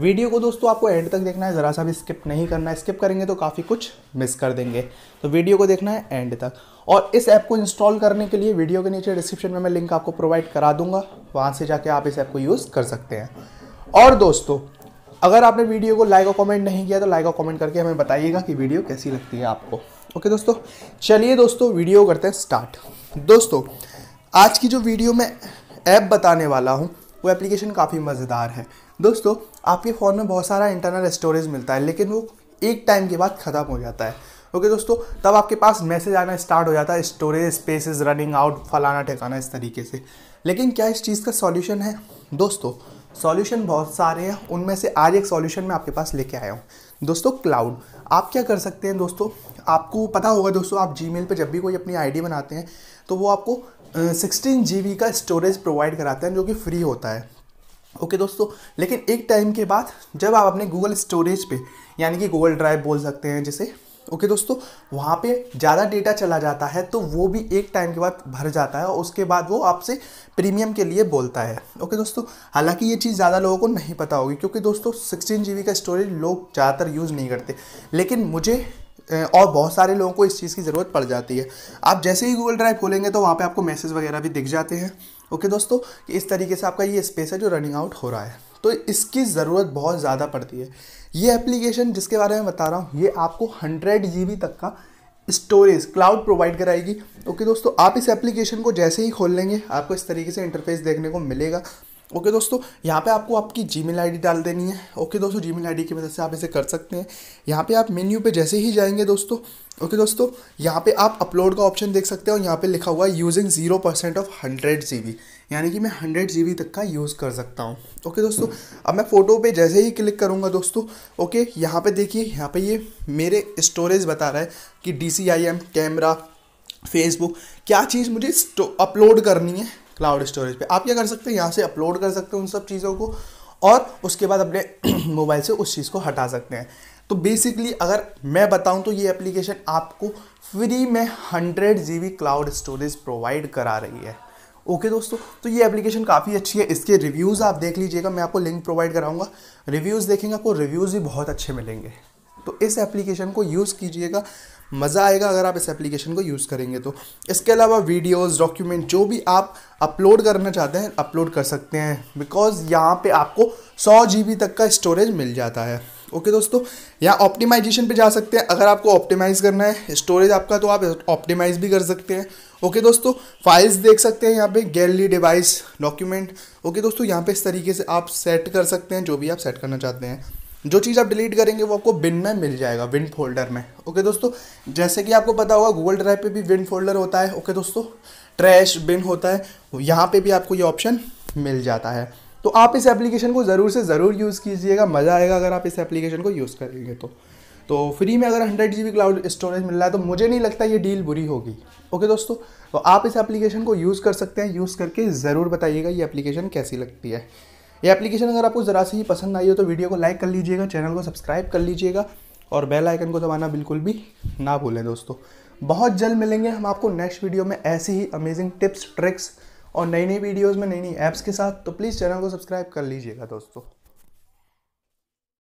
video को दोस्तों आपको एंड तक देखना है ज़रा सा भी स्किप नहीं करना है स्किप करेंगे तो काफ़ी कुछ मिस कर देंगे तो वीडियो को देखना है एंड तक और इस ऐप को इंस्टॉल करने के लिए वीडियो के नीचे डिस्क्रिप्शन में मैं लिंक आपको प्रोवाइड करा दूंगा वहाँ से जाके आप इस ऐप को यूज़ कर सकते हैं और दोस्तों अगर आपने वीडियो को लाइक और कॉमेंट नहीं किया तो लाइक और कॉमेंट करके हमें बताइएगा कि वीडियो कैसी लगती है आपको ओके दोस्तों चलिए दोस्तों वीडियो करते हैं स्टार्ट दोस्तों आज की जो वीडियो मैं ऐप बताने वाला हूँ वो एप्लीकेशन काफ़ी मज़ेदार है दोस्तों आपके फ़ोन में बहुत सारा इंटरनल स्टोरेज मिलता है लेकिन वो एक टाइम के बाद ख़त्म हो जाता है ओके okay, दोस्तों तब आपके पास मैसेज आना स्टार्ट हो जाता है storage space is running out फलाना ठिकाना इस तरीके से लेकिन क्या इस चीज़ का सॉल्यूशन है दोस्तों सॉल्यूशन बहुत सारे हैं उनमें से आज एक सॉल्यूशन मैं आपके पास लेके आया हूँ दोस्तों क्लाउड आप क्या कर सकते हैं दोस्तों आपको पता होगा दोस्तों आप जी मेल जब भी कोई अपनी आई बनाते हैं तो वो आपको सिक्सटीन जी का स्टोरेज प्रोवाइड कराते हैं जो कि फ्री होता है ओके okay, दोस्तों लेकिन एक टाइम के बाद जब आप अपने गूगल स्टोरेज पे यानी कि गूगल ड्राइव बोल सकते हैं जैसे ओके okay, दोस्तों वहाँ पे ज़्यादा डेटा चला जाता है तो वो भी एक टाइम के बाद भर जाता है और उसके बाद वो आपसे प्रीमियम के लिए बोलता है ओके okay, दोस्तों हालांकि ये चीज़ ज़्यादा लोगों को नहीं पता होगी क्योंकि दोस्तों सिक्सटीन जी का स्टोरेज लोग ज़्यादातर यूज़ नहीं करते लेकिन मुझे और बहुत सारे लोगों को इस चीज़ की ज़रूरत पड़ जाती है आप जैसे ही गूगल ड्राइव खोलेंगे तो वहाँ पे आपको मैसेज वगैरह भी दिख जाते हैं ओके दोस्तों इस तरीके से आपका ये स्पेस है जो रनिंग आउट हो रहा है तो इसकी ज़रूरत बहुत ज़्यादा पड़ती है ये एप्लीकेशन जिसके बारे में बता रहा हूँ ये आपको हंड्रेड जी तक का स्टोरेज क्लाउड प्रोवाइड कराएगी ओके दोस्तों आप इस एप्लीकेशन को जैसे ही खोल लेंगे आपको इस तरीके से इंटरफेस देखने को मिलेगा ओके okay, दोस्तों यहाँ पे आपको आपकी जी मेल डाल देनी है ओके okay, दोस्तों जी मेल की मदद से आप इसे कर सकते हैं यहाँ पे आप मेन्यू पे जैसे ही जाएंगे दोस्तों ओके okay, दोस्तों यहाँ पे आप अपलोड का ऑप्शन देख सकते और यहाँ पे लिखा हुआ है using zero percent of hundred G यानी कि मैं हंड्रेड जी तक का यूज़ कर सकता हूँ ओके दोस्तों अब मैं फ़ोटो पे जैसे ही क्लिक करूँगा दोस्तों ओके यहाँ पे देखिए यहाँ पे ये मेरे स्टोरेज बता रहा है कि डी कैमरा फेसबुक क्या चीज़ मुझे अपलोड करनी है क्लाउड स्टोरेज पे आप क्या कर सकते हैं यहाँ से अपलोड कर सकते हैं उन सब चीज़ों को और उसके बाद अपने मोबाइल से उस चीज़ को हटा सकते हैं तो बेसिकली अगर मैं बताऊं तो ये एप्लीकेशन आपको फ्री में hundred G cloud storage provide करा रही है ओके दोस्तों तो ये एप्लीकेशन काफ़ी अच्छी है इसके रिव्यूज़ आप देख लीजिएगा मैं आपको लिंक प्रोवाइड कराऊंगा रिव्यूज़ देखेंगे आपको रिव्यूज़ भी बहुत अच्छे मिलेंगे तो इस एप्लीकेशन को यूज़ कीजिएगा मज़ा आएगा अगर आप इस एप्लीकेशन को यूज़ करेंगे तो इसके अलावा वीडियोस डॉक्यूमेंट जो भी आप अपलोड करना चाहते हैं अपलोड कर सकते हैं बिकॉज़ यहाँ पे आपको सौ जी तक का स्टोरेज मिल जाता है ओके okay, दोस्तों यहाँ ऑप्टिमाइजेशन पे जा सकते हैं अगर आपको ऑप्टिमाइज़ करना है स्टोरेज आपका तो आप ऑप्टिमाइज़ भी कर सकते हैं ओके okay, दोस्तों फाइल्स देख सकते हैं यहाँ पे गैलरी डिवाइस डॉक्यूमेंट ओके दोस्तों यहाँ पे इस तरीके से आप सेट कर सकते हैं जो भी आप सेट करना चाहते हैं जो चीज़ आप डिलीट करेंगे वो आपको बिन में मिल जाएगा विन फोल्डर में ओके दोस्तों जैसे कि आपको पता होगा गूगल ड्राइव पे भी विन फोल्डर होता है ओके दोस्तों ट्रैश बिन होता है यहाँ पे भी आपको ये ऑप्शन मिल जाता है तो आप इस एप्लीकेशन को ज़रूर से ज़रूर यूज़ कीजिएगा मज़ा आएगा अगर आप इस एप्लीकेशन को यूज़ करेंगे तो तो फ्री में अगर हंड्रेड जी क्लाउड स्टोरेज मिल रहा है तो मुझे नहीं लगता ये डील बुरी होगी ओके दोस्तों तो आप इस एप्लीकेशन को यूज़ कर सकते हैं यूज़ करके ज़रूर बताइएगा ये एप्लीकेशन कैसी लगती है ये एप्लीकेशन अगर आपको ज़रा से ही पसंद आई हो तो वीडियो को लाइक कर लीजिएगा चैनल को सब्सक्राइब कर लीजिएगा और बेल आइकन को दबाना बिल्कुल भी ना भूलें दोस्तों बहुत जल्द मिलेंगे हम आपको नेक्स्ट वीडियो में ऐसी ही अमेजिंग टिप्स ट्रिक्स और नई नई वीडियोज़ में नई नई ऐप्स के साथ तो प्लीज़ चैनल को सब्सक्राइब कर लीजिएगा दोस्तों